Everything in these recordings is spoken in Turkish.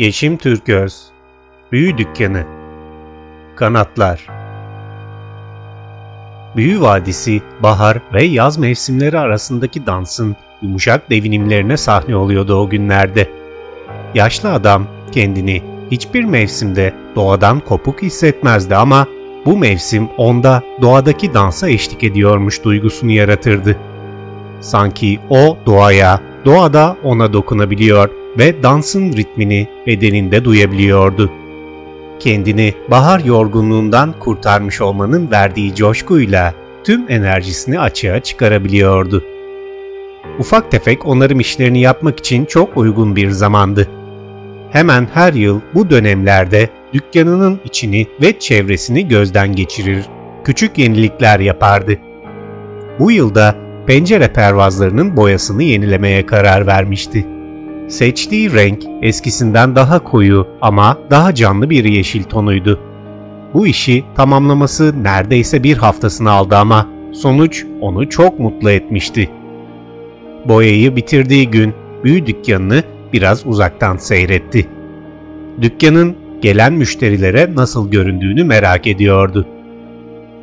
Yeşim Türköz Büyü Dükkanı Kanatlar Büyü Vadisi, bahar ve yaz mevsimleri arasındaki dansın yumuşak devinimlerine sahne oluyordu o günlerde. Yaşlı adam kendini hiçbir mevsimde doğadan kopuk hissetmezdi ama bu mevsim onda doğadaki dansa eşlik ediyormuş duygusunu yaratırdı. Sanki o doğaya, doğada ona dokunabiliyor ve dansın ritmini bedeninde duyabiliyordu. Kendini bahar yorgunluğundan kurtarmış olmanın verdiği coşkuyla tüm enerjisini açığa çıkarabiliyordu. Ufak tefek onarım işlerini yapmak için çok uygun bir zamandı. Hemen her yıl bu dönemlerde dükkanının içini ve çevresini gözden geçirir, küçük yenilikler yapardı. Bu yılda pencere pervazlarının boyasını yenilemeye karar vermişti. Seçtiği renk eskisinden daha koyu ama daha canlı bir yeşil tonuydu. Bu işi tamamlaması neredeyse bir haftasını aldı ama sonuç onu çok mutlu etmişti. Boyayı bitirdiği gün büyü dükkanını biraz uzaktan seyretti. Dükkanın gelen müşterilere nasıl göründüğünü merak ediyordu.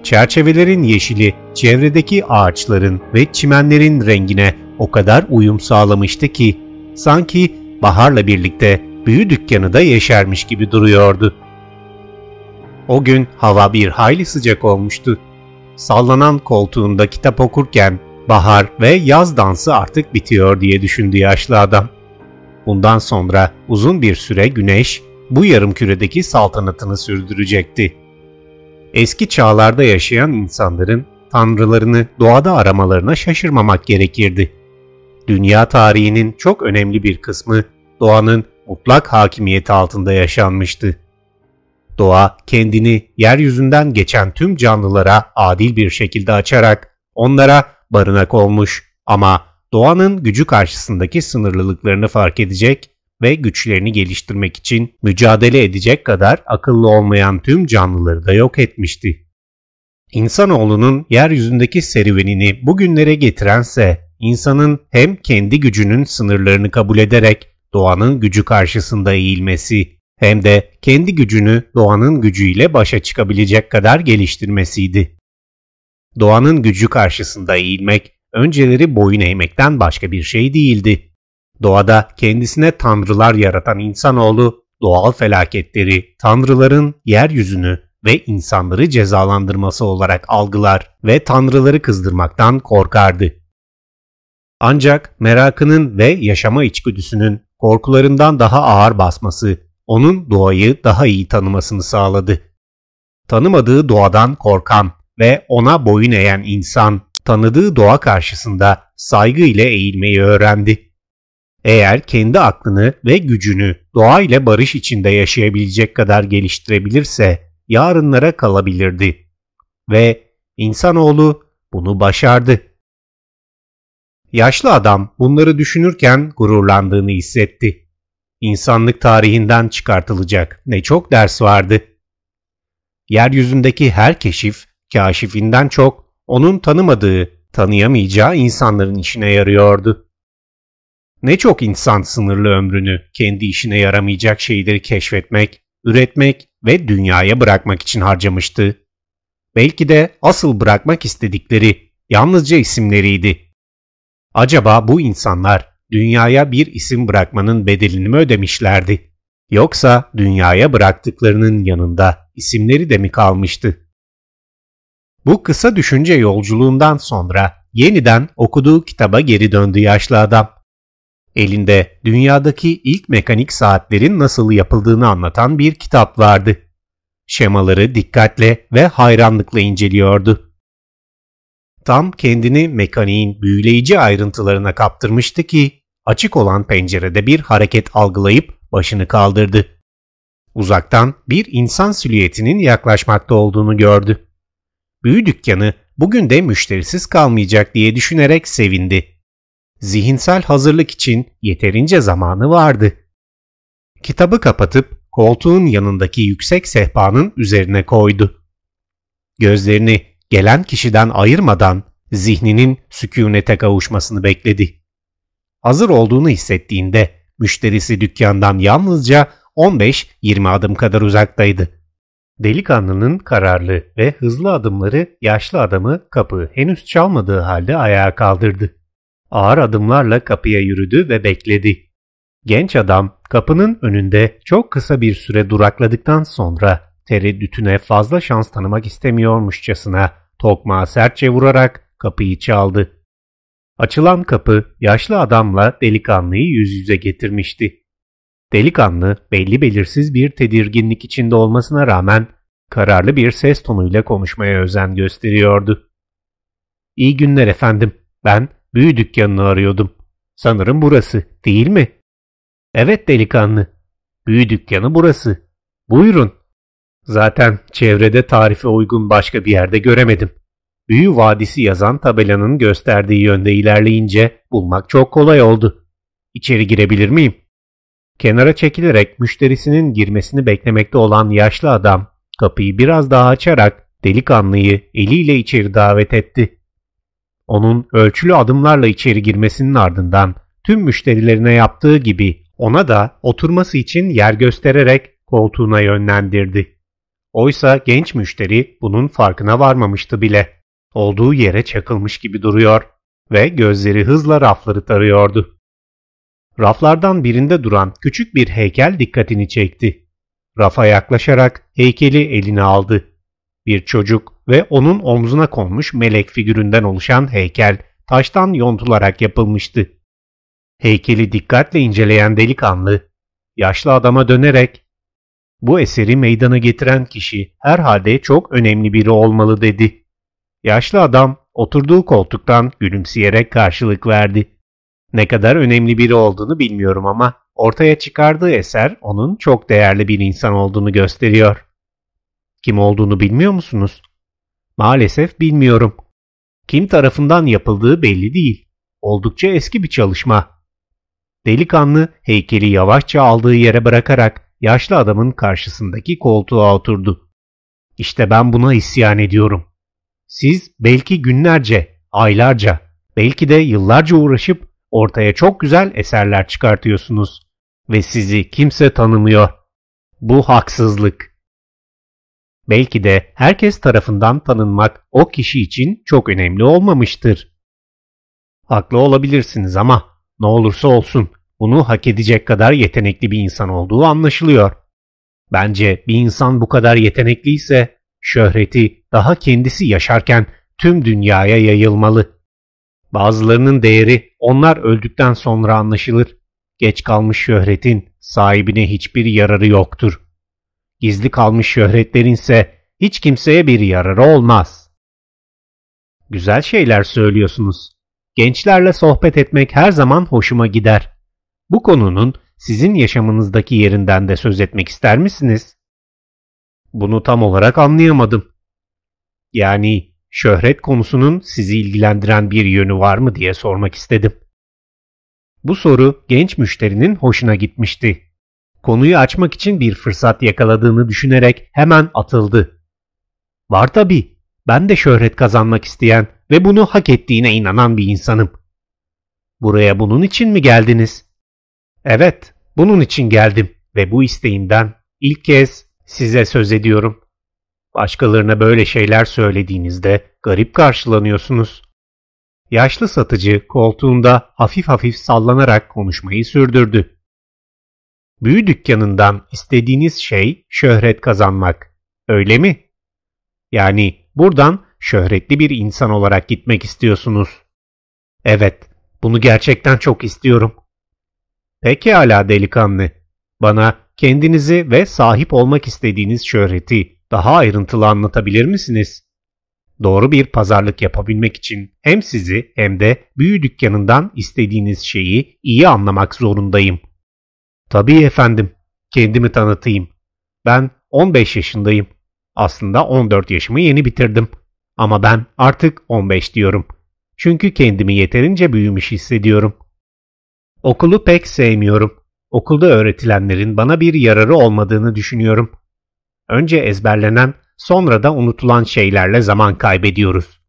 Çerçevelerin yeşili çevredeki ağaçların ve çimenlerin rengine o kadar uyum sağlamıştı ki sanki baharla birlikte büyü dükkanı da yeşermiş gibi duruyordu. O gün hava bir hayli sıcak olmuştu. Sallanan koltuğunda kitap okurken bahar ve yaz dansı artık bitiyor diye düşündü yaşlı adam. Bundan sonra uzun bir süre güneş bu yarım küredeki saltanatını sürdürecekti. Eski çağlarda yaşayan insanların tanrılarını doğada aramalarına şaşırmamak gerekirdi dünya tarihinin çok önemli bir kısmı doğanın mutlak hakimiyeti altında yaşanmıştı. Doğa kendini yeryüzünden geçen tüm canlılara adil bir şekilde açarak onlara barınak olmuş ama doğanın gücü karşısındaki sınırlılıklarını fark edecek ve güçlerini geliştirmek için mücadele edecek kadar akıllı olmayan tüm canlıları da yok etmişti. İnsanoğlunun yeryüzündeki serüvenini bugünlere getirense insanın hem kendi gücünün sınırlarını kabul ederek doğanın gücü karşısında eğilmesi hem de kendi gücünü doğanın gücüyle başa çıkabilecek kadar geliştirmesiydi. Doğanın gücü karşısında eğilmek önceleri boyun eğmekten başka bir şey değildi. Doğada kendisine tanrılar yaratan insanoğlu doğal felaketleri tanrıların yeryüzünü ve insanları cezalandırması olarak algılar ve tanrıları kızdırmaktan korkardı. Ancak merakının ve yaşama içgüdüsünün korkularından daha ağır basması onun doğayı daha iyi tanımasını sağladı. Tanımadığı doğadan korkan ve ona boyun eğen insan tanıdığı doğa karşısında saygı ile eğilmeyi öğrendi. Eğer kendi aklını ve gücünü doğayla barış içinde yaşayabilecek kadar geliştirebilirse yarınlara kalabilirdi. Ve insanoğlu bunu başardı. Yaşlı adam bunları düşünürken gururlandığını hissetti. İnsanlık tarihinden çıkartılacak ne çok ders vardı. Yeryüzündeki her keşif, kaşifinden çok onun tanımadığı, tanıyamayacağı insanların işine yarıyordu. Ne çok insan sınırlı ömrünü kendi işine yaramayacak şeyleri keşfetmek, üretmek ve dünyaya bırakmak için harcamıştı. Belki de asıl bırakmak istedikleri yalnızca isimleriydi. Acaba bu insanlar dünyaya bir isim bırakmanın bedelini mi ödemişlerdi? Yoksa dünyaya bıraktıklarının yanında isimleri de mi kalmıştı? Bu kısa düşünce yolculuğundan sonra yeniden okuduğu kitaba geri döndü yaşlı adam. Elinde dünyadaki ilk mekanik saatlerin nasıl yapıldığını anlatan bir kitap vardı. Şemaları dikkatle ve hayranlıkla inceliyordu tam kendini mekaniğin büyüleyici ayrıntılarına kaptırmıştı ki açık olan pencerede bir hareket algılayıp başını kaldırdı. Uzaktan bir insan silüetinin yaklaşmakta olduğunu gördü. Büyü dükkanı bugün de müşterisiz kalmayacak diye düşünerek sevindi. Zihinsel hazırlık için yeterince zamanı vardı. Kitabı kapatıp koltuğun yanındaki yüksek sehpanın üzerine koydu. Gözlerini gelen kişiden ayırmadan zihninin sükunete kavuşmasını bekledi. Hazır olduğunu hissettiğinde müşterisi dükkandan yalnızca 15-20 adım kadar uzaktaydı. Delikanlının kararlı ve hızlı adımları yaşlı adamı kapı henüz çalmadığı halde ayağa kaldırdı. Ağır adımlarla kapıya yürüdü ve bekledi. Genç adam kapının önünde çok kısa bir süre durakladıktan sonra tereddütüne fazla şans tanımak istemiyormuşçasına tokmağı sertçe vurarak kapıyı çaldı. Açılan kapı yaşlı adamla delikanlıyı yüz yüze getirmişti. Delikanlı belli belirsiz bir tedirginlik içinde olmasına rağmen kararlı bir ses tonuyla konuşmaya özen gösteriyordu. İyi günler efendim. Ben büyü dükkanını arıyordum. Sanırım burası değil mi? Evet delikanlı. Büyü dükkanı burası. Buyurun Zaten çevrede tarife uygun başka bir yerde göremedim. Büyü Vadisi yazan tabelanın gösterdiği yönde ilerleyince bulmak çok kolay oldu. İçeri girebilir miyim? Kenara çekilerek müşterisinin girmesini beklemekte olan yaşlı adam kapıyı biraz daha açarak delikanlıyı eliyle içeri davet etti. Onun ölçülü adımlarla içeri girmesinin ardından tüm müşterilerine yaptığı gibi ona da oturması için yer göstererek koltuğuna yönlendirdi. Oysa genç müşteri bunun farkına varmamıştı bile. Olduğu yere çakılmış gibi duruyor ve gözleri hızla rafları tarıyordu. Raflardan birinde duran küçük bir heykel dikkatini çekti. Rafa yaklaşarak heykeli eline aldı. Bir çocuk ve onun omzuna konmuş melek figüründen oluşan heykel taştan yontularak yapılmıştı. Heykeli dikkatle inceleyen delikanlı, yaşlı adama dönerek bu eseri meydana getiren kişi herhalde çok önemli biri olmalı dedi. Yaşlı adam oturduğu koltuktan gülümseyerek karşılık verdi. Ne kadar önemli biri olduğunu bilmiyorum ama ortaya çıkardığı eser onun çok değerli bir insan olduğunu gösteriyor. Kim olduğunu bilmiyor musunuz? Maalesef bilmiyorum. Kim tarafından yapıldığı belli değil. Oldukça eski bir çalışma. Delikanlı heykeli yavaşça aldığı yere bırakarak yaşlı adamın karşısındaki koltuğa oturdu. İşte ben buna isyan ediyorum. Siz belki günlerce, aylarca, belki de yıllarca uğraşıp ortaya çok güzel eserler çıkartıyorsunuz ve sizi kimse tanımıyor. Bu haksızlık. Belki de herkes tarafından tanınmak o kişi için çok önemli olmamıştır. Haklı olabilirsiniz ama ne olursa olsun bunu hak edecek kadar yetenekli bir insan olduğu anlaşılıyor. Bence bir insan bu kadar yetenekliyse şöhreti daha kendisi yaşarken tüm dünyaya yayılmalı. Bazılarının değeri onlar öldükten sonra anlaşılır. Geç kalmış şöhretin sahibine hiçbir yararı yoktur. Gizli kalmış şöhretlerin ise hiç kimseye bir yararı olmaz. Güzel şeyler söylüyorsunuz. Gençlerle sohbet etmek her zaman hoşuma gider. Bu konunun sizin yaşamınızdaki yerinden de söz etmek ister misiniz? Bunu tam olarak anlayamadım. Yani şöhret konusunun sizi ilgilendiren bir yönü var mı diye sormak istedim. Bu soru genç müşterinin hoşuna gitmişti. Konuyu açmak için bir fırsat yakaladığını düşünerek hemen atıldı. Var tabii. Ben de şöhret kazanmak isteyen ve bunu hak ettiğine inanan bir insanım. Buraya bunun için mi geldiniz? Evet, bunun için geldim ve bu isteğimden ilk kez size söz ediyorum. Başkalarına böyle şeyler söylediğinizde garip karşılanıyorsunuz. Yaşlı satıcı koltuğunda hafif hafif sallanarak konuşmayı sürdürdü. Büyü dükkanından istediğiniz şey şöhret kazanmak. Öyle mi? Yani buradan şöhretli bir insan olarak gitmek istiyorsunuz. Evet, bunu gerçekten çok istiyorum. Peki Pekala delikanlı. Bana kendinizi ve sahip olmak istediğiniz şöhreti daha ayrıntılı anlatabilir misiniz? Doğru bir pazarlık yapabilmek için hem sizi hem de büyü dükkanından istediğiniz şeyi iyi anlamak zorundayım. Tabii efendim. Kendimi tanıtayım. Ben 15 yaşındayım. Aslında 14 yaşımı yeni bitirdim. Ama ben artık 15 diyorum. Çünkü kendimi yeterince büyümüş hissediyorum.'' Okulu pek sevmiyorum. Okulda öğretilenlerin bana bir yararı olmadığını düşünüyorum. Önce ezberlenen, sonra da unutulan şeylerle zaman kaybediyoruz.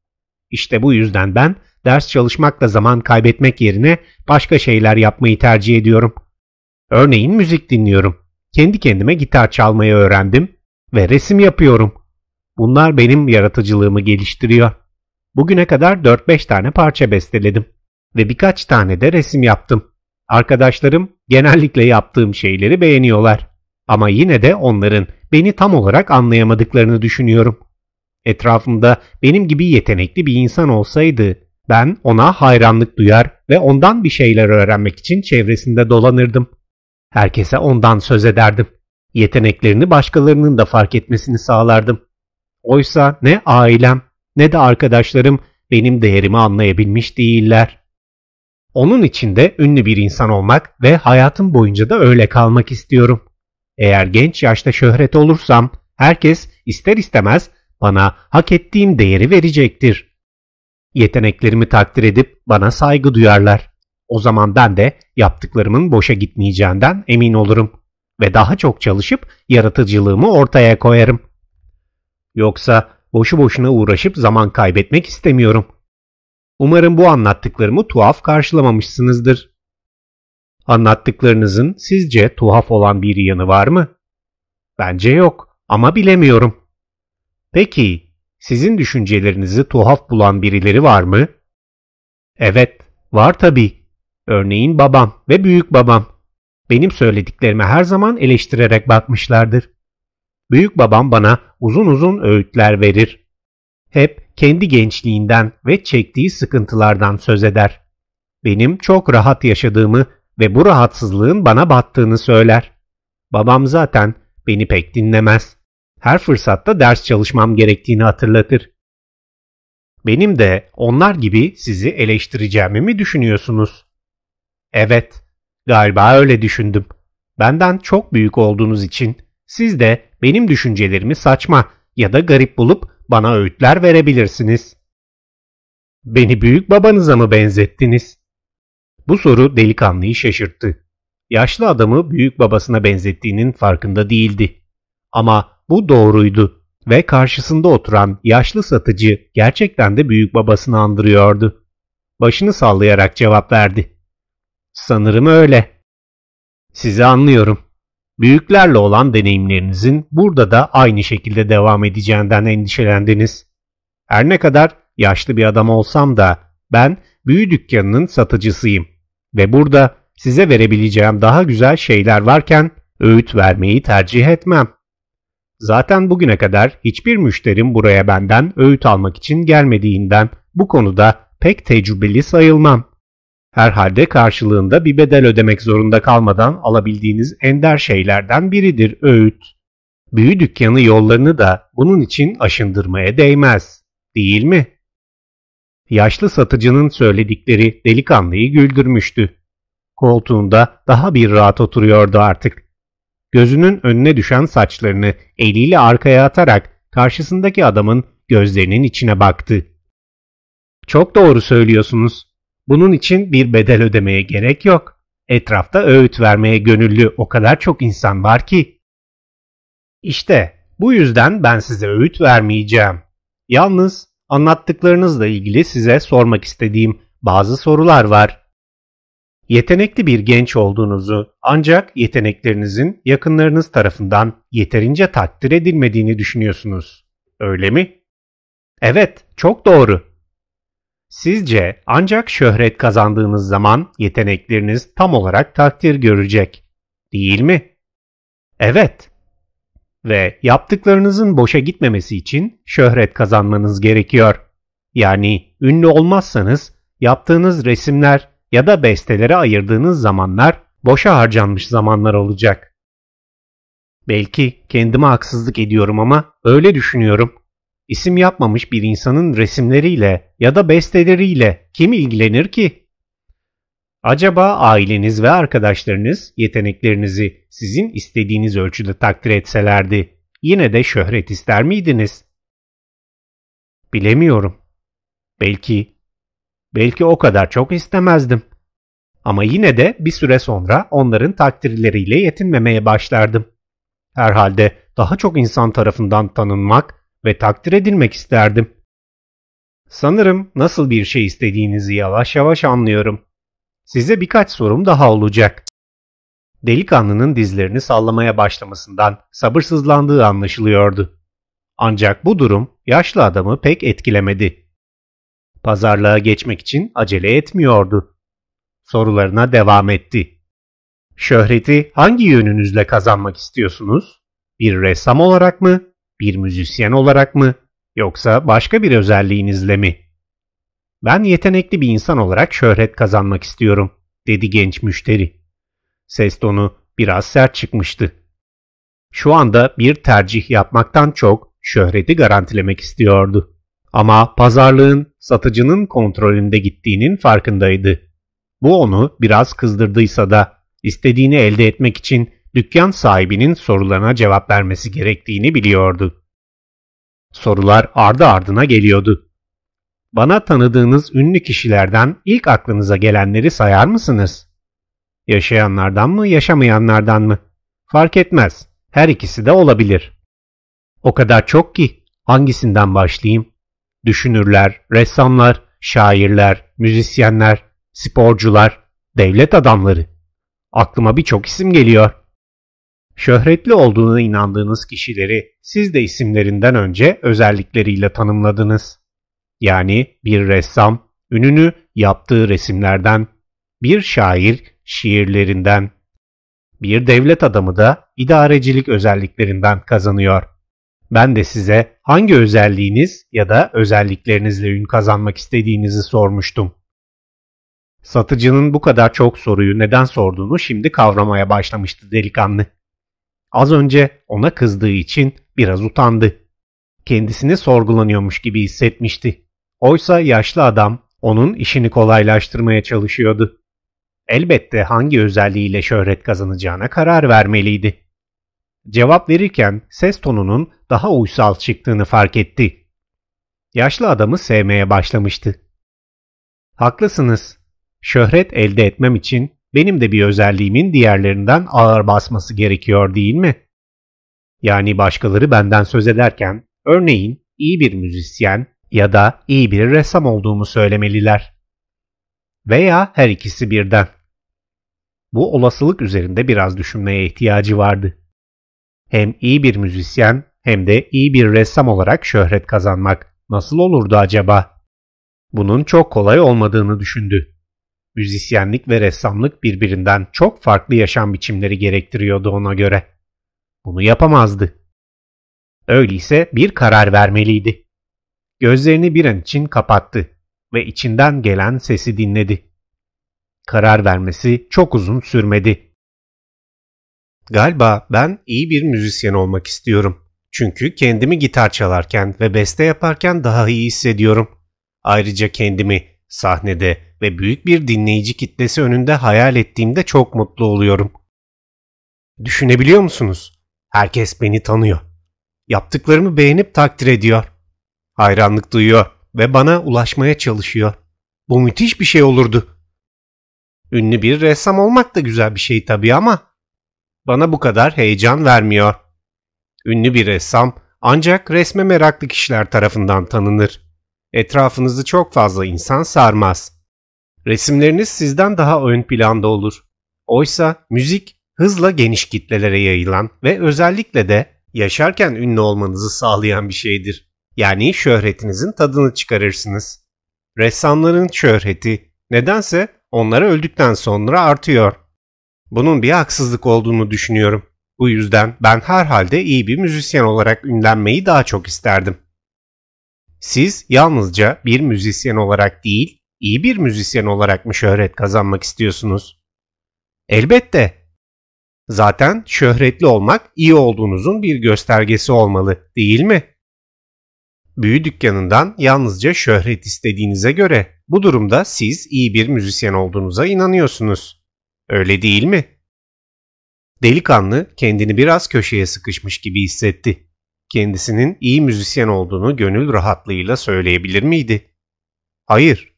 İşte bu yüzden ben ders çalışmakla zaman kaybetmek yerine başka şeyler yapmayı tercih ediyorum. Örneğin müzik dinliyorum. Kendi kendime gitar çalmayı öğrendim ve resim yapıyorum. Bunlar benim yaratıcılığımı geliştiriyor. Bugüne kadar 4-5 tane parça besteledim ve birkaç tane de resim yaptım. Arkadaşlarım genellikle yaptığım şeyleri beğeniyorlar. Ama yine de onların beni tam olarak anlayamadıklarını düşünüyorum. Etrafımda benim gibi yetenekli bir insan olsaydı ben ona hayranlık duyar ve ondan bir şeyler öğrenmek için çevresinde dolanırdım. Herkese ondan söz ederdim. Yeteneklerini başkalarının da fark etmesini sağlardım. Oysa ne ailem ne de arkadaşlarım benim değerimi anlayabilmiş değiller. Onun için de ünlü bir insan olmak ve hayatım boyunca da öyle kalmak istiyorum. Eğer genç yaşta şöhret olursam herkes ister istemez bana hak ettiğim değeri verecektir. Yeteneklerimi takdir edip bana saygı duyarlar. O zaman ben de yaptıklarımın boşa gitmeyeceğinden emin olurum ve daha çok çalışıp yaratıcılığımı ortaya koyarım. Yoksa boşu boşuna uğraşıp zaman kaybetmek istemiyorum.'' Umarım bu anlattıklarımı tuhaf karşılamamışsınızdır. Anlattıklarınızın sizce tuhaf olan bir yanı var mı? Bence yok ama bilemiyorum. Peki, sizin düşüncelerinizi tuhaf bulan birileri var mı? Evet, var tabii. Örneğin babam ve büyük babam. Benim söylediklerime her zaman eleştirerek bakmışlardır. Büyük babam bana uzun uzun öğütler verir. Hep kendi gençliğinden ve çektiği sıkıntılardan söz eder. Benim çok rahat yaşadığımı ve bu rahatsızlığın bana battığını söyler. Babam zaten beni pek dinlemez. Her fırsatta ders çalışmam gerektiğini hatırlatır. Benim de onlar gibi sizi eleştireceğimi mi düşünüyorsunuz? Evet, galiba öyle düşündüm. Benden çok büyük olduğunuz için siz de benim düşüncelerimi saçma ya da garip bulup bana öğütler verebilirsiniz. Beni büyük babanıza mı benzettiniz? Bu soru delikanlıyı şaşırttı. Yaşlı adamı büyük babasına benzettiğinin farkında değildi. Ama bu doğruydu ve karşısında oturan yaşlı satıcı gerçekten de büyük babasını andırıyordu. Başını sallayarak cevap verdi. Sanırım öyle. Sizi anlıyorum. Büyüklerle olan deneyimlerinizin burada da aynı şekilde devam edeceğinden endişelendiniz. Her ne kadar yaşlı bir adam olsam da ben büyü dükkanının satıcısıyım ve burada size verebileceğim daha güzel şeyler varken öğüt vermeyi tercih etmem. Zaten bugüne kadar hiçbir müşterim buraya benden öğüt almak için gelmediğinden bu konuda pek tecrübeli sayılmam. Herhalde karşılığında bir bedel ödemek zorunda kalmadan alabildiğiniz ender şeylerden biridir öğüt. Büyü dükkanı yollarını da bunun için aşındırmaya değmez, değil mi? Yaşlı satıcının söyledikleri delikanlıyı güldürmüştü. Koltuğunda daha bir rahat oturuyordu artık. Gözünün önüne düşen saçlarını eliyle arkaya atarak karşısındaki adamın gözlerinin içine baktı. Çok doğru söylüyorsunuz bunun için bir bedel ödemeye gerek yok. Etrafta öğüt vermeye gönüllü o kadar çok insan var ki. İşte bu yüzden ben size öğüt vermeyeceğim. Yalnız anlattıklarınızla ilgili size sormak istediğim bazı sorular var. Yetenekli bir genç olduğunuzu ancak yeteneklerinizin yakınlarınız tarafından yeterince takdir edilmediğini düşünüyorsunuz. Öyle mi? Evet, çok doğru. Sizce ancak şöhret kazandığınız zaman yetenekleriniz tam olarak takdir görecek. Değil mi? Evet. Ve yaptıklarınızın boşa gitmemesi için şöhret kazanmanız gerekiyor. Yani ünlü olmazsanız yaptığınız resimler ya da bestelere ayırdığınız zamanlar boşa harcanmış zamanlar olacak. Belki kendime haksızlık ediyorum ama öyle düşünüyorum. İsim yapmamış bir insanın resimleriyle ya da besteleriyle kim ilgilenir ki? Acaba aileniz ve arkadaşlarınız yeteneklerinizi sizin istediğiniz ölçüde takdir etselerdi yine de şöhret ister miydiniz? Bilemiyorum. Belki belki o kadar çok istemezdim. Ama yine de bir süre sonra onların takdirleriyle yetinmemeye başlardım. Herhalde daha çok insan tarafından tanınmak ve takdir edilmek isterdim. Sanırım nasıl bir şey istediğinizi yavaş yavaş anlıyorum. Size birkaç sorum daha olacak. Delikanlının dizlerini sallamaya başlamasından sabırsızlandığı anlaşılıyordu. Ancak bu durum yaşlı adamı pek etkilemedi. Pazarlığa geçmek için acele etmiyordu. Sorularına devam etti. Şöhreti hangi yönünüzle kazanmak istiyorsunuz? Bir ressam olarak mı bir müzisyen olarak mı yoksa başka bir özelliğinizle mi? Ben yetenekli bir insan olarak şöhret kazanmak istiyorum, dedi genç müşteri. Ses tonu biraz sert çıkmıştı. Şu anda bir tercih yapmaktan çok şöhreti garantilemek istiyordu. Ama pazarlığın satıcının kontrolünde gittiğinin farkındaydı. Bu onu biraz kızdırdıysa da istediğini elde etmek için dükkan sahibinin sorularına cevap vermesi gerektiğini biliyordu. Sorular ardı ardına geliyordu. Bana tanıdığınız ünlü kişilerden ilk aklınıza gelenleri sayar mısınız? Yaşayanlardan mı, yaşamayanlardan mı? Fark etmez. Her ikisi de olabilir. O kadar çok ki hangisinden başlayayım? Düşünürler, ressamlar, şairler, müzisyenler, sporcular, devlet adamları. Aklıma birçok isim geliyor. Şöhretli olduğuna inandığınız kişileri siz de isimlerinden önce özellikleriyle tanımladınız. Yani bir ressam ününü yaptığı resimlerden, bir şair şiirlerinden, bir devlet adamı da idarecilik özelliklerinden kazanıyor. Ben de size hangi özelliğiniz ya da özelliklerinizle ün kazanmak istediğinizi sormuştum. Satıcının bu kadar çok soruyu neden sorduğunu şimdi kavramaya başlamıştı delikanlı. Az önce ona kızdığı için biraz utandı. Kendisini sorgulanıyormuş gibi hissetmişti. Oysa yaşlı adam onun işini kolaylaştırmaya çalışıyordu. Elbette hangi özelliğiyle şöhret kazanacağına karar vermeliydi. Cevap verirken ses tonunun daha uysal çıktığını fark etti. Yaşlı adamı sevmeye başlamıştı. Haklısınız. Şöhret elde etmem için benim de bir özelliğimin diğerlerinden ağır basması gerekiyor değil mi? Yani başkaları benden söz ederken örneğin iyi bir müzisyen ya da iyi bir ressam olduğumu söylemeliler. Veya her ikisi birden. Bu olasılık üzerinde biraz düşünmeye ihtiyacı vardı. Hem iyi bir müzisyen hem de iyi bir ressam olarak şöhret kazanmak nasıl olurdu acaba? Bunun çok kolay olmadığını düşündü. Müzisyenlik ve ressamlık birbirinden çok farklı yaşam biçimleri gerektiriyordu ona göre. Bunu yapamazdı. Öyleyse bir karar vermeliydi. Gözlerini bir an için kapattı ve içinden gelen sesi dinledi. Karar vermesi çok uzun sürmedi. Galiba ben iyi bir müzisyen olmak istiyorum. Çünkü kendimi gitar çalarken ve beste yaparken daha iyi hissediyorum. Ayrıca kendimi sahnede ve büyük bir dinleyici kitlesi önünde hayal ettiğimde çok mutlu oluyorum. Düşünebiliyor musunuz? Herkes beni tanıyor. Yaptıklarımı beğenip takdir ediyor. Hayranlık duyuyor ve bana ulaşmaya çalışıyor. Bu müthiş bir şey olurdu. Ünlü bir ressam olmak da güzel bir şey tabii ama bana bu kadar heyecan vermiyor. Ünlü bir ressam ancak resme meraklı kişiler tarafından tanınır. Etrafınızı çok fazla insan sarmaz. Resimleriniz sizden daha ön planda olur. Oysa müzik hızla geniş kitlelere yayılan ve özellikle de yaşarken ünlü olmanızı sağlayan bir şeydir. Yani şöhretinizin tadını çıkarırsınız. Ressamların şöhreti nedense onlara öldükten sonra artıyor. Bunun bir haksızlık olduğunu düşünüyorum. Bu yüzden ben herhalde iyi bir müzisyen olarak ünlenmeyi daha çok isterdim. Siz yalnızca bir müzisyen olarak değil, iyi bir müzisyen olarak mı şöhret kazanmak istiyorsunuz? Elbette. Zaten şöhretli olmak iyi olduğunuzun bir göstergesi olmalı, değil mi? Büyü dükkanından yalnızca şöhret istediğinize göre bu durumda siz iyi bir müzisyen olduğunuza inanıyorsunuz. Öyle değil mi? Delikanlı kendini biraz köşeye sıkışmış gibi hissetti kendisinin iyi müzisyen olduğunu gönül rahatlığıyla söyleyebilir miydi? Hayır,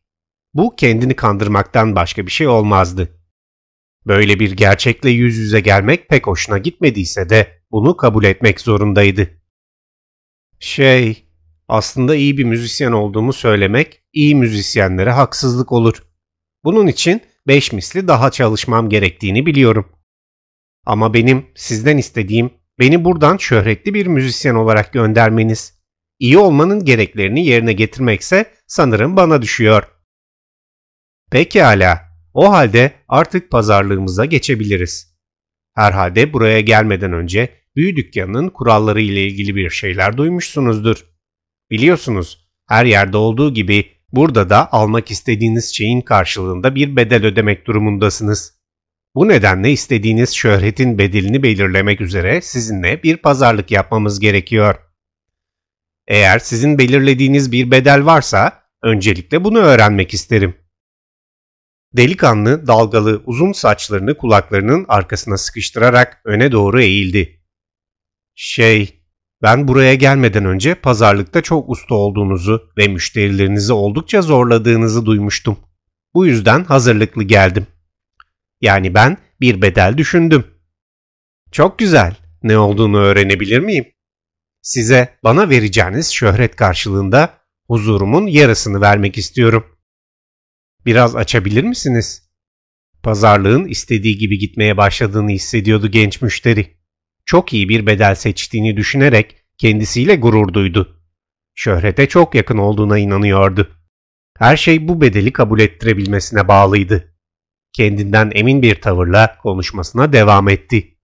bu kendini kandırmaktan başka bir şey olmazdı. Böyle bir gerçekle yüz yüze gelmek pek hoşuna gitmediyse de bunu kabul etmek zorundaydı. Şey, aslında iyi bir müzisyen olduğumu söylemek iyi müzisyenlere haksızlık olur. Bunun için beş misli daha çalışmam gerektiğini biliyorum. Ama benim sizden istediğim beni buradan şöhretli bir müzisyen olarak göndermeniz. İyi olmanın gereklerini yerine getirmekse sanırım bana düşüyor.'' Pekala, o halde artık pazarlığımıza geçebiliriz. Herhalde buraya gelmeden önce büyü dükkanının kuralları ile ilgili bir şeyler duymuşsunuzdur. Biliyorsunuz, her yerde olduğu gibi burada da almak istediğiniz şeyin karşılığında bir bedel ödemek durumundasınız. Bu nedenle istediğiniz şöhretin bedelini belirlemek üzere sizinle bir pazarlık yapmamız gerekiyor. Eğer sizin belirlediğiniz bir bedel varsa öncelikle bunu öğrenmek isterim. Delikanlı dalgalı uzun saçlarını kulaklarının arkasına sıkıştırarak öne doğru eğildi. Şey, ben buraya gelmeden önce pazarlıkta çok usta olduğunuzu ve müşterilerinizi oldukça zorladığınızı duymuştum. Bu yüzden hazırlıklı geldim. Yani ben bir bedel düşündüm. Çok güzel. Ne olduğunu öğrenebilir miyim? Size bana vereceğiniz şöhret karşılığında huzurumun yarısını vermek istiyorum.'' Biraz açabilir misiniz? Pazarlığın istediği gibi gitmeye başladığını hissediyordu genç müşteri. Çok iyi bir bedel seçtiğini düşünerek kendisiyle gurur duydu. Şöhrete çok yakın olduğuna inanıyordu. Her şey bu bedeli kabul ettirebilmesine bağlıydı. Kendinden emin bir tavırla konuşmasına devam etti.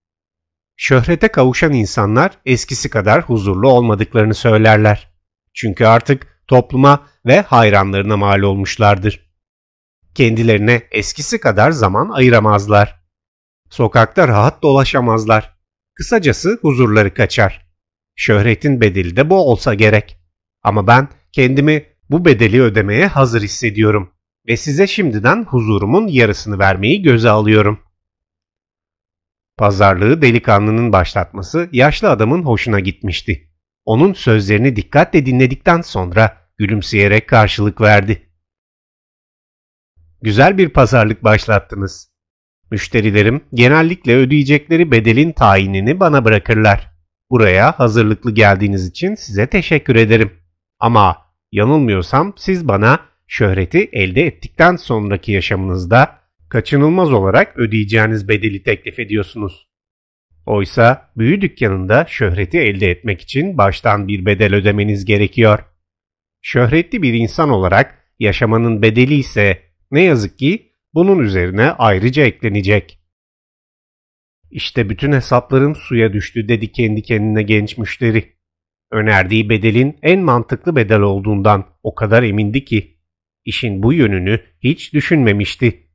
Şöhrete kavuşan insanlar eskisi kadar huzurlu olmadıklarını söylerler. Çünkü artık topluma ve hayranlarına mal olmuşlardır kendilerine eskisi kadar zaman ayıramazlar. Sokakta rahat dolaşamazlar. Kısacası huzurları kaçar. Şöhretin bedeli de bu olsa gerek. Ama ben kendimi bu bedeli ödemeye hazır hissediyorum ve size şimdiden huzurumun yarısını vermeyi göze alıyorum. Pazarlığı delikanlının başlatması yaşlı adamın hoşuna gitmişti. Onun sözlerini dikkatle dinledikten sonra gülümseyerek karşılık verdi. Güzel bir pazarlık başlattınız. Müşterilerim genellikle ödeyecekleri bedelin tayinini bana bırakırlar. Buraya hazırlıklı geldiğiniz için size teşekkür ederim. Ama yanılmıyorsam siz bana şöhreti elde ettikten sonraki yaşamınızda kaçınılmaz olarak ödeyeceğiniz bedeli teklif ediyorsunuz. Oysa büyü dükkanında şöhreti elde etmek için baştan bir bedel ödemeniz gerekiyor. Şöhretli bir insan olarak yaşamanın bedeli ise ne yazık ki bunun üzerine ayrıca eklenecek. İşte bütün hesaplarım suya düştü dedi kendi kendine genç müşteri. Önerdiği bedelin en mantıklı bedel olduğundan o kadar emindi ki işin bu yönünü hiç düşünmemişti.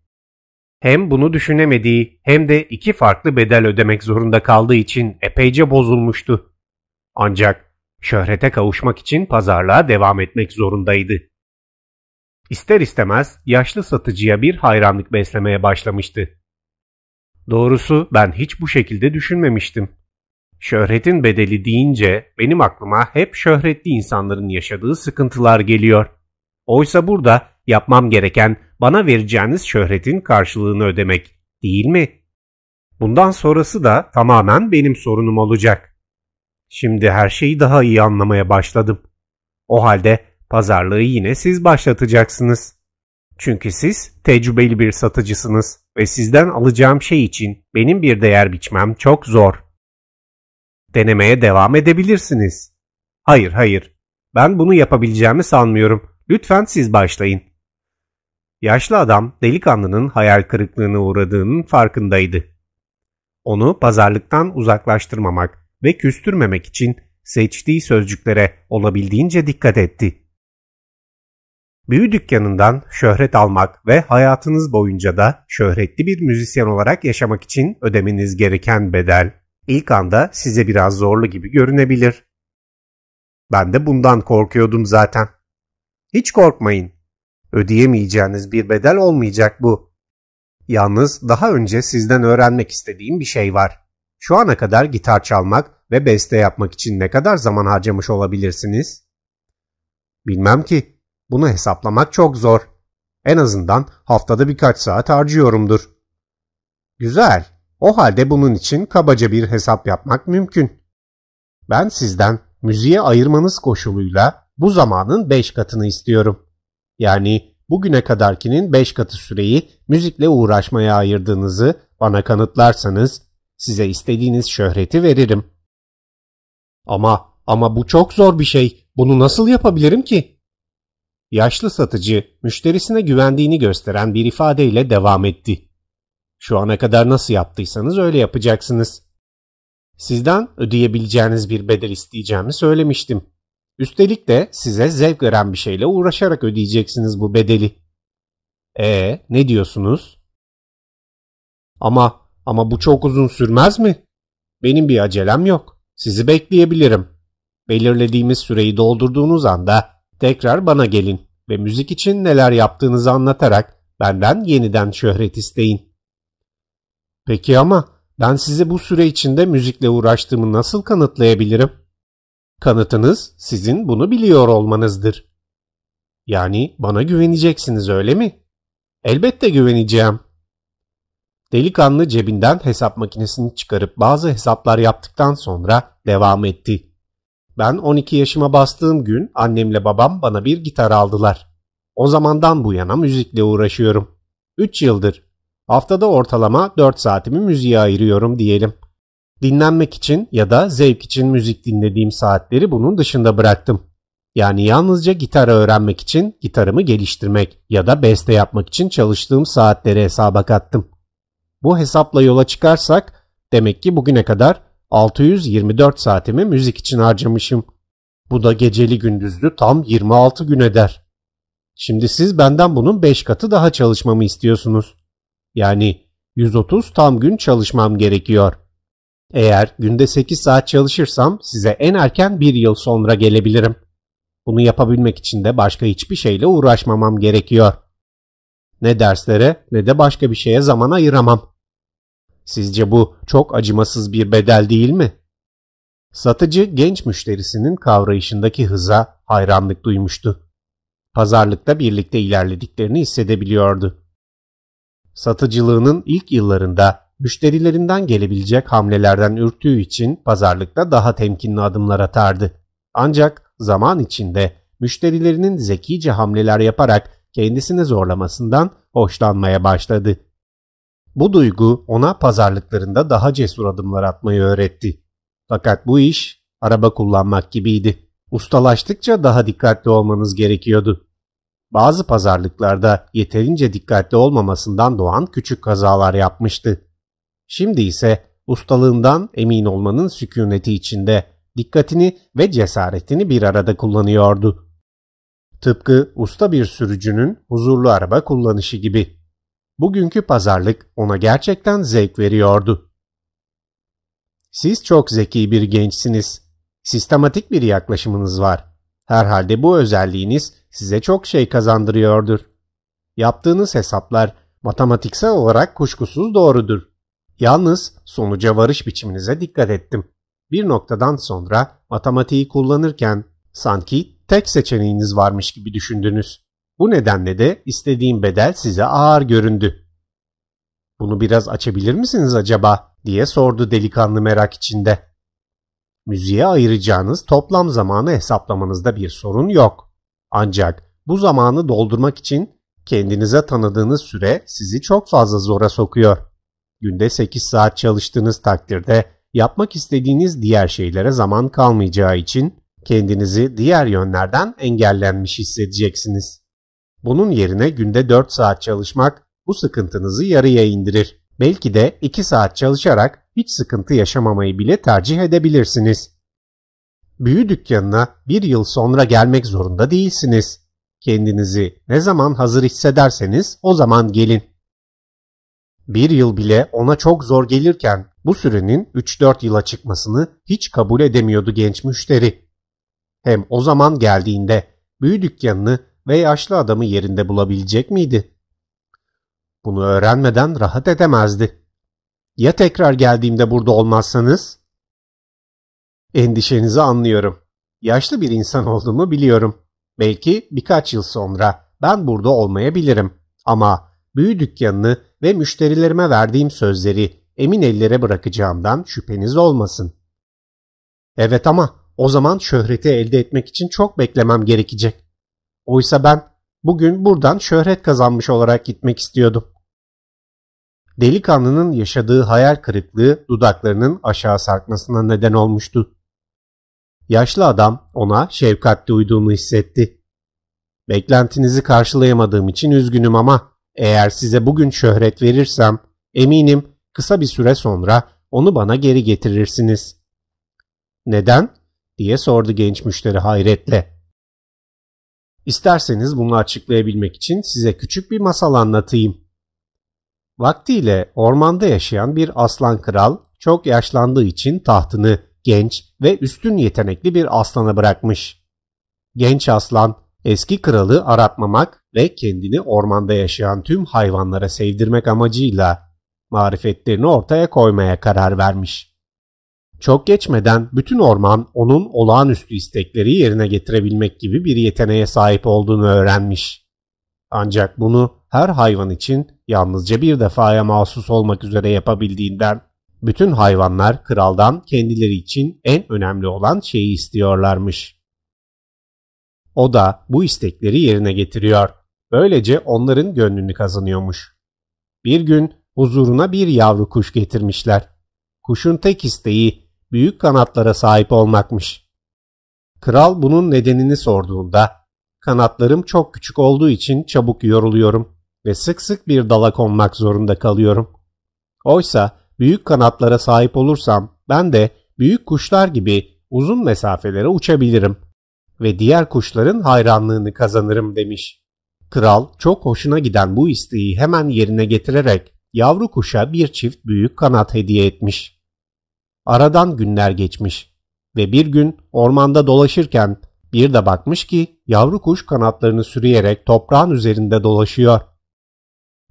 Hem bunu düşünemediği hem de iki farklı bedel ödemek zorunda kaldığı için epeyce bozulmuştu. Ancak şöhrete kavuşmak için pazarlığa devam etmek zorundaydı. İster istemez yaşlı satıcıya bir hayranlık beslemeye başlamıştı. Doğrusu ben hiç bu şekilde düşünmemiştim. Şöhretin bedeli deyince benim aklıma hep şöhretli insanların yaşadığı sıkıntılar geliyor. Oysa burada yapmam gereken bana vereceğiniz şöhretin karşılığını ödemek değil mi? Bundan sonrası da tamamen benim sorunum olacak. Şimdi her şeyi daha iyi anlamaya başladım. O halde pazarlığı yine siz başlatacaksınız. Çünkü siz tecrübeli bir satıcısınız ve sizden alacağım şey için benim bir değer biçmem çok zor. Denemeye devam edebilirsiniz. Hayır hayır. Ben bunu yapabileceğimi sanmıyorum. Lütfen siz başlayın. Yaşlı adam delikanlının hayal kırıklığına uğradığının farkındaydı. Onu pazarlıktan uzaklaştırmamak ve küstürmemek için seçtiği sözcüklere olabildiğince dikkat etti. Büyü dükkanından şöhret almak ve hayatınız boyunca da şöhretli bir müzisyen olarak yaşamak için ödemeniz gereken bedel ilk anda size biraz zorlu gibi görünebilir. Ben de bundan korkuyordum zaten. Hiç korkmayın. Ödeyemeyeceğiniz bir bedel olmayacak bu. Yalnız daha önce sizden öğrenmek istediğim bir şey var. Şu ana kadar gitar çalmak ve beste yapmak için ne kadar zaman harcamış olabilirsiniz? Bilmem ki bunu hesaplamak çok zor. En azından haftada birkaç saat harcıyorumdur. Güzel. O halde bunun için kabaca bir hesap yapmak mümkün. Ben sizden müziğe ayırmanız koşuluyla bu zamanın 5 katını istiyorum. Yani bugüne kadarkinin 5 katı süreyi müzikle uğraşmaya ayırdığınızı bana kanıtlarsanız size istediğiniz şöhreti veririm. Ama ama bu çok zor bir şey. Bunu nasıl yapabilirim ki? yaşlı satıcı müşterisine güvendiğini gösteren bir ifadeyle devam etti. Şu ana kadar nasıl yaptıysanız öyle yapacaksınız. Sizden ödeyebileceğiniz bir bedel isteyeceğimi söylemiştim. Üstelik de size zevk veren bir şeyle uğraşarak ödeyeceksiniz bu bedeli. E ne diyorsunuz? Ama ama bu çok uzun sürmez mi? Benim bir acelem yok. Sizi bekleyebilirim. Belirlediğimiz süreyi doldurduğunuz anda Tekrar bana gelin ve müzik için neler yaptığınızı anlatarak benden yeniden şöhret isteyin. Peki ama ben size bu süre içinde müzikle uğraştığımı nasıl kanıtlayabilirim? Kanıtınız sizin bunu biliyor olmanızdır. Yani bana güveneceksiniz öyle mi? Elbette güveneceğim. Delikanlı cebinden hesap makinesini çıkarıp bazı hesaplar yaptıktan sonra devam etti. Ben 12 yaşıma bastığım gün annemle babam bana bir gitar aldılar. O zamandan bu yana müzikle uğraşıyorum. 3 yıldır. Haftada ortalama 4 saatimi müziğe ayırıyorum diyelim. Dinlenmek için ya da zevk için müzik dinlediğim saatleri bunun dışında bıraktım. Yani yalnızca gitar öğrenmek için gitarımı geliştirmek ya da beste yapmak için çalıştığım saatleri hesaba kattım. Bu hesapla yola çıkarsak demek ki bugüne kadar 624 saatimi müzik için harcamışım. Bu da geceli gündüzlü tam 26 gün eder. Şimdi siz benden bunun 5 katı daha çalışmamı istiyorsunuz. Yani 130 tam gün çalışmam gerekiyor. Eğer günde 8 saat çalışırsam size en erken 1 yıl sonra gelebilirim. Bunu yapabilmek için de başka hiçbir şeyle uğraşmamam gerekiyor. Ne derslere ne de başka bir şeye zaman ayıramam. Sizce bu çok acımasız bir bedel değil mi? Satıcı genç müşterisinin kavrayışındaki hıza hayranlık duymuştu. Pazarlıkta birlikte ilerlediklerini hissedebiliyordu. Satıcılığının ilk yıllarında müşterilerinden gelebilecek hamlelerden ürktüğü için pazarlıkta daha temkinli adımlar atardı. Ancak zaman içinde müşterilerinin zekice hamleler yaparak kendisini zorlamasından hoşlanmaya başladı. Bu duygu ona pazarlıklarında daha cesur adımlar atmayı öğretti. Fakat bu iş araba kullanmak gibiydi. Ustalaştıkça daha dikkatli olmanız gerekiyordu. Bazı pazarlıklarda yeterince dikkatli olmamasından doğan küçük kazalar yapmıştı. Şimdi ise ustalığından emin olmanın sükuneti içinde dikkatini ve cesaretini bir arada kullanıyordu. Tıpkı usta bir sürücünün huzurlu araba kullanışı gibi. Bugünkü pazarlık ona gerçekten zevk veriyordu. Siz çok zeki bir gençsiniz. Sistematik bir yaklaşımınız var. Herhalde bu özelliğiniz size çok şey kazandırıyordur. Yaptığınız hesaplar matematiksel olarak kuşkusuz doğrudur. Yalnız sonuca varış biçiminize dikkat ettim. Bir noktadan sonra matematiği kullanırken sanki tek seçeneğiniz varmış gibi düşündünüz. Bu nedenle de istediğim bedel size ağır göründü. Bunu biraz açabilir misiniz acaba diye sordu delikanlı merak içinde. Müziğe ayıracağınız toplam zamanı hesaplamanızda bir sorun yok. Ancak bu zamanı doldurmak için kendinize tanıdığınız süre sizi çok fazla zora sokuyor. Günde 8 saat çalıştığınız takdirde yapmak istediğiniz diğer şeylere zaman kalmayacağı için kendinizi diğer yönlerden engellenmiş hissedeceksiniz. Bunun yerine günde 4 saat çalışmak bu sıkıntınızı yarıya indirir. Belki de 2 saat çalışarak hiç sıkıntı yaşamamayı bile tercih edebilirsiniz. Büyü dükkanına bir yıl sonra gelmek zorunda değilsiniz. Kendinizi ne zaman hazır hissederseniz o zaman gelin. Bir yıl bile ona çok zor gelirken bu sürenin 3-4 yıla çıkmasını hiç kabul edemiyordu genç müşteri. Hem o zaman geldiğinde büyü dükkanını ve yaşlı adamı yerinde bulabilecek miydi? Bunu öğrenmeden rahat edemezdi. Ya tekrar geldiğimde burada olmazsanız? Endişenizi anlıyorum. Yaşlı bir insan olduğumu biliyorum. Belki birkaç yıl sonra ben burada olmayabilirim. Ama büyü dükkanını ve müşterilerime verdiğim sözleri emin ellere bırakacağımdan şüpheniz olmasın. Evet ama o zaman şöhreti elde etmek için çok beklemem gerekecek. Oysa ben bugün buradan şöhret kazanmış olarak gitmek istiyordum. Delikanlının yaşadığı hayal kırıklığı dudaklarının aşağı sarkmasına neden olmuştu. Yaşlı adam ona şefkatli duyduğunu hissetti. Beklentinizi karşılayamadığım için üzgünüm ama eğer size bugün şöhret verirsem eminim kısa bir süre sonra onu bana geri getirirsiniz. Neden? diye sordu genç müşteri hayretle. İsterseniz bunu açıklayabilmek için size küçük bir masal anlatayım. Vaktiyle ormanda yaşayan bir aslan kral çok yaşlandığı için tahtını genç ve üstün yetenekli bir aslana bırakmış. Genç aslan eski kralı aratmamak ve kendini ormanda yaşayan tüm hayvanlara sevdirmek amacıyla marifetlerini ortaya koymaya karar vermiş. Çok geçmeden bütün orman onun olağanüstü istekleri yerine getirebilmek gibi bir yeteneğe sahip olduğunu öğrenmiş. Ancak bunu her hayvan için yalnızca bir defaya mahsus olmak üzere yapabildiğinden bütün hayvanlar kraldan kendileri için en önemli olan şeyi istiyorlarmış. O da bu istekleri yerine getiriyor. Böylece onların gönlünü kazanıyormuş. Bir gün huzuruna bir yavru kuş getirmişler. Kuşun tek isteği büyük kanatlara sahip olmakmış. Kral bunun nedenini sorduğunda kanatlarım çok küçük olduğu için çabuk yoruluyorum ve sık sık bir dala konmak zorunda kalıyorum. Oysa büyük kanatlara sahip olursam ben de büyük kuşlar gibi uzun mesafelere uçabilirim ve diğer kuşların hayranlığını kazanırım demiş. Kral çok hoşuna giden bu isteği hemen yerine getirerek yavru kuşa bir çift büyük kanat hediye etmiş. Aradan günler geçmiş ve bir gün ormanda dolaşırken bir de bakmış ki yavru kuş kanatlarını sürüyerek toprağın üzerinde dolaşıyor.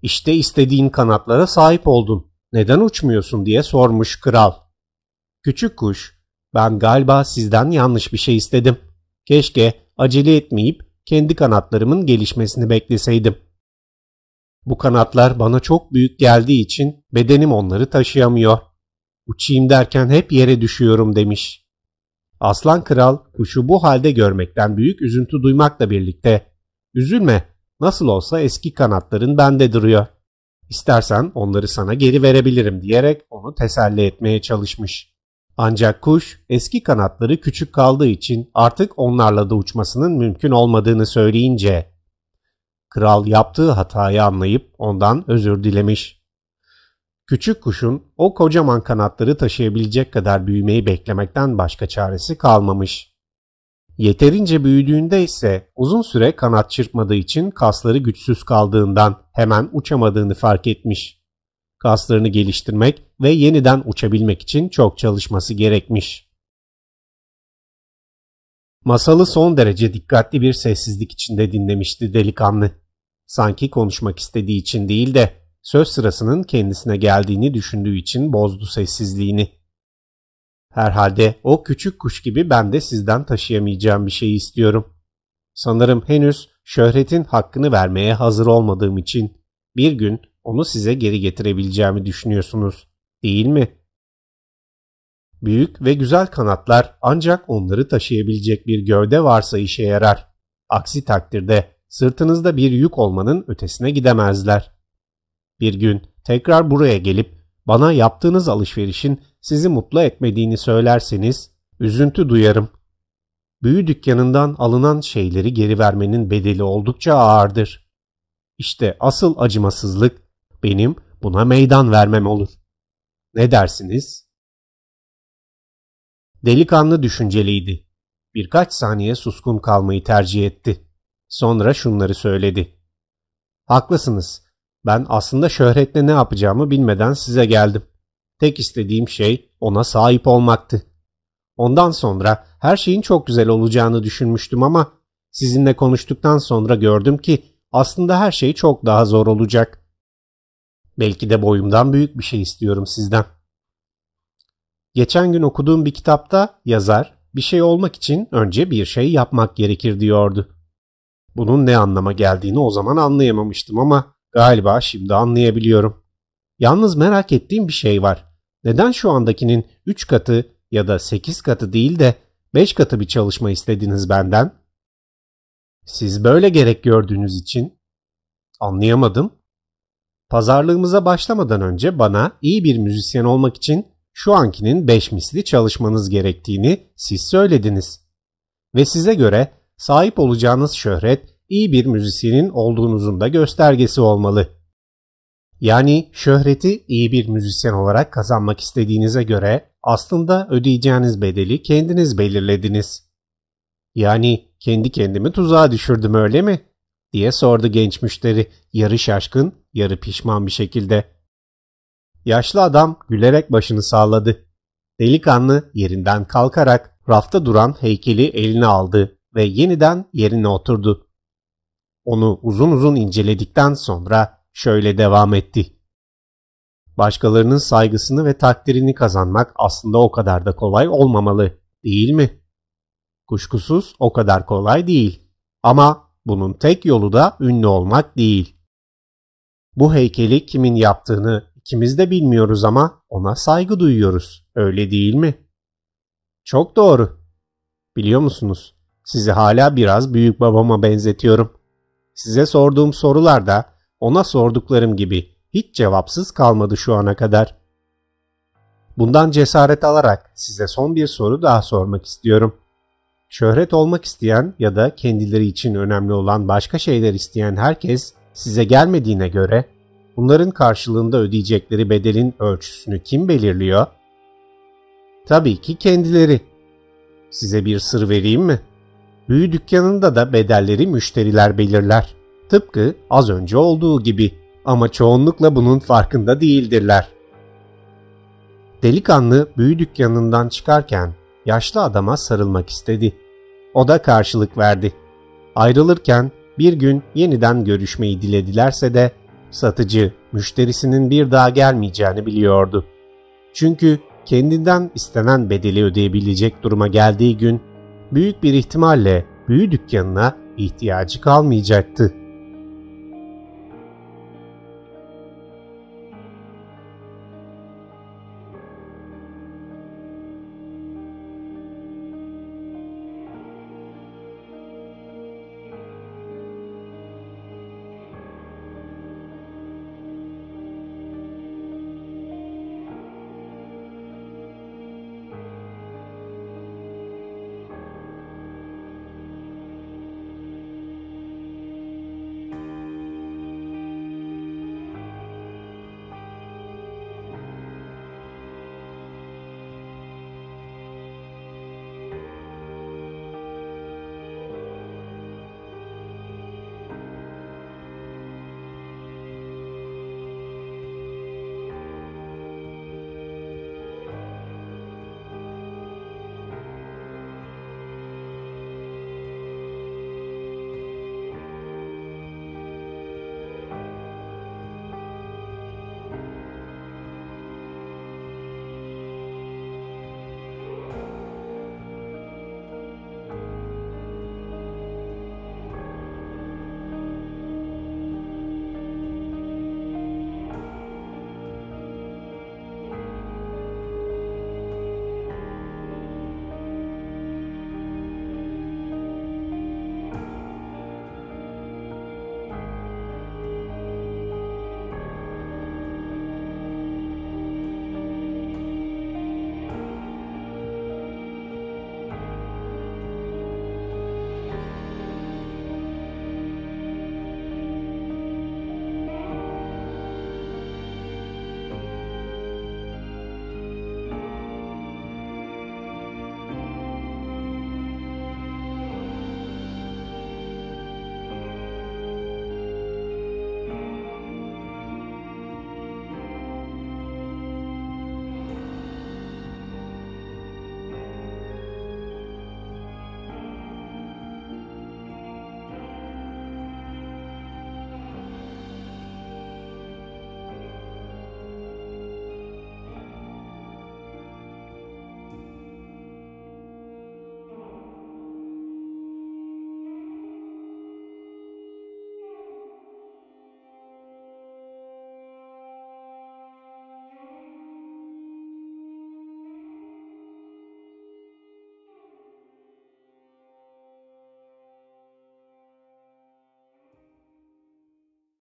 İşte istediğin kanatlara sahip oldun. Neden uçmuyorsun diye sormuş kral. Küçük kuş, ben galiba sizden yanlış bir şey istedim. Keşke acele etmeyip kendi kanatlarımın gelişmesini bekleseydim. Bu kanatlar bana çok büyük geldiği için bedenim onları taşıyamıyor uçayım derken hep yere düşüyorum demiş. Aslan kral kuşu bu halde görmekten büyük üzüntü duymakla birlikte üzülme nasıl olsa eski kanatların bende duruyor. İstersen onları sana geri verebilirim diyerek onu teselli etmeye çalışmış. Ancak kuş eski kanatları küçük kaldığı için artık onlarla da uçmasının mümkün olmadığını söyleyince kral yaptığı hatayı anlayıp ondan özür dilemiş. Küçük kuşun o kocaman kanatları taşıyabilecek kadar büyümeyi beklemekten başka çaresi kalmamış. Yeterince büyüdüğünde ise uzun süre kanat çırpmadığı için kasları güçsüz kaldığından hemen uçamadığını fark etmiş. Kaslarını geliştirmek ve yeniden uçabilmek için çok çalışması gerekmiş. Masalı son derece dikkatli bir sessizlik içinde dinlemişti delikanlı. Sanki konuşmak istediği için değil de söz sırasının kendisine geldiğini düşündüğü için bozdu sessizliğini. Herhalde o küçük kuş gibi ben de sizden taşıyamayacağım bir şey istiyorum. Sanırım henüz şöhretin hakkını vermeye hazır olmadığım için bir gün onu size geri getirebileceğimi düşünüyorsunuz, değil mi? Büyük ve güzel kanatlar ancak onları taşıyabilecek bir gövde varsa işe yarar. Aksi takdirde sırtınızda bir yük olmanın ötesine gidemezler. Bir gün tekrar buraya gelip bana yaptığınız alışverişin sizi mutlu etmediğini söylerseniz üzüntü duyarım. Büyü dükkanından alınan şeyleri geri vermenin bedeli oldukça ağırdır. İşte asıl acımasızlık benim buna meydan vermem olur. Ne dersiniz? Delikanlı düşünceliydi. Birkaç saniye suskun kalmayı tercih etti. Sonra şunları söyledi. Haklısınız. Ben aslında şöhretle ne yapacağımı bilmeden size geldim. Tek istediğim şey ona sahip olmaktı. Ondan sonra her şeyin çok güzel olacağını düşünmüştüm ama sizinle konuştuktan sonra gördüm ki aslında her şey çok daha zor olacak. Belki de boyumdan büyük bir şey istiyorum sizden. Geçen gün okuduğum bir kitapta yazar bir şey olmak için önce bir şey yapmak gerekir diyordu. Bunun ne anlama geldiğini o zaman anlayamamıştım ama Galiba şimdi anlayabiliyorum. Yalnız merak ettiğim bir şey var. Neden şu andakinin 3 katı ya da 8 katı değil de 5 katı bir çalışma istediniz benden? Siz böyle gerek gördüğünüz için. Anlayamadım. Pazarlığımıza başlamadan önce bana iyi bir müzisyen olmak için şu ankinin 5 misli çalışmanız gerektiğini siz söylediniz. Ve size göre sahip olacağınız şöhret iyi bir müzisyenin olduğunuzun da göstergesi olmalı. Yani şöhreti iyi bir müzisyen olarak kazanmak istediğinize göre aslında ödeyeceğiniz bedeli kendiniz belirlediniz. Yani kendi kendimi tuzağa düşürdüm öyle mi? diye sordu genç müşteri yarı şaşkın yarı pişman bir şekilde. Yaşlı adam gülerek başını salladı. Delikanlı yerinden kalkarak rafta duran heykeli eline aldı ve yeniden yerine oturdu onu uzun uzun inceledikten sonra şöyle devam etti. Başkalarının saygısını ve takdirini kazanmak aslında o kadar da kolay olmamalı, değil mi? Kuşkusuz o kadar kolay değil. Ama bunun tek yolu da ünlü olmak değil. Bu heykeli kimin yaptığını ikimiz de bilmiyoruz ama ona saygı duyuyoruz. Öyle değil mi? Çok doğru. Biliyor musunuz? Sizi hala biraz büyük babama benzetiyorum. Size sorduğum sorular da ona sorduklarım gibi hiç cevapsız kalmadı şu ana kadar. Bundan cesaret alarak size son bir soru daha sormak istiyorum. Şöhret olmak isteyen ya da kendileri için önemli olan başka şeyler isteyen herkes size gelmediğine göre bunların karşılığında ödeyecekleri bedelin ölçüsünü kim belirliyor? Tabii ki kendileri. Size bir sır vereyim mi? Büyü dükkanında da bedelleri müşteriler belirler. Tıpkı az önce olduğu gibi ama çoğunlukla bunun farkında değildirler. Delikanlı büyü dükkanından çıkarken yaşlı adama sarılmak istedi. O da karşılık verdi. Ayrılırken bir gün yeniden görüşmeyi diledilerse de satıcı müşterisinin bir daha gelmeyeceğini biliyordu. Çünkü kendinden istenen bedeli ödeyebilecek duruma geldiği gün büyük bir ihtimalle büyü dükkanına ihtiyacı kalmayacaktı.